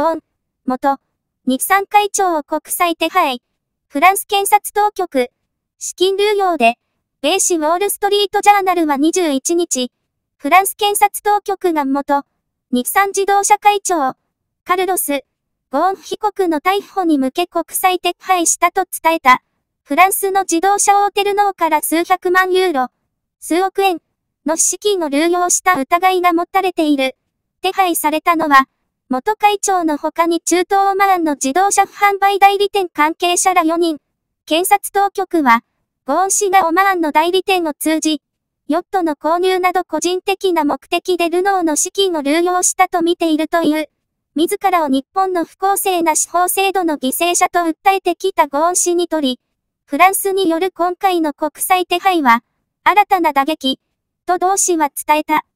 ゴーン、元、日産会長を国際手配、フランス検察当局、資金流用で、米紙ウォールストリートジャーナルは21日、フランス検察当局が元、日産自動車会長、カルロス、ゴーン被告の逮捕に向け国際手配したと伝えた。フランスの自動車大テルノーから数百万ユーロ、数億円の資金を流用した疑いが持たれている。手配されたのは、元会長の他に中東オマーンの自動車販売代理店関係者ら4人、検察当局は、ゴーン氏がオマーンの代理店を通じ、ヨットの購入など個人的な目的でルノーの資金を流用したと見ているという、自らを日本の不公正な司法制度の犠牲者と訴えてきたゴーン氏にとり、フランスによる今回の国際手配は、新たな打撃、と同氏は伝えた。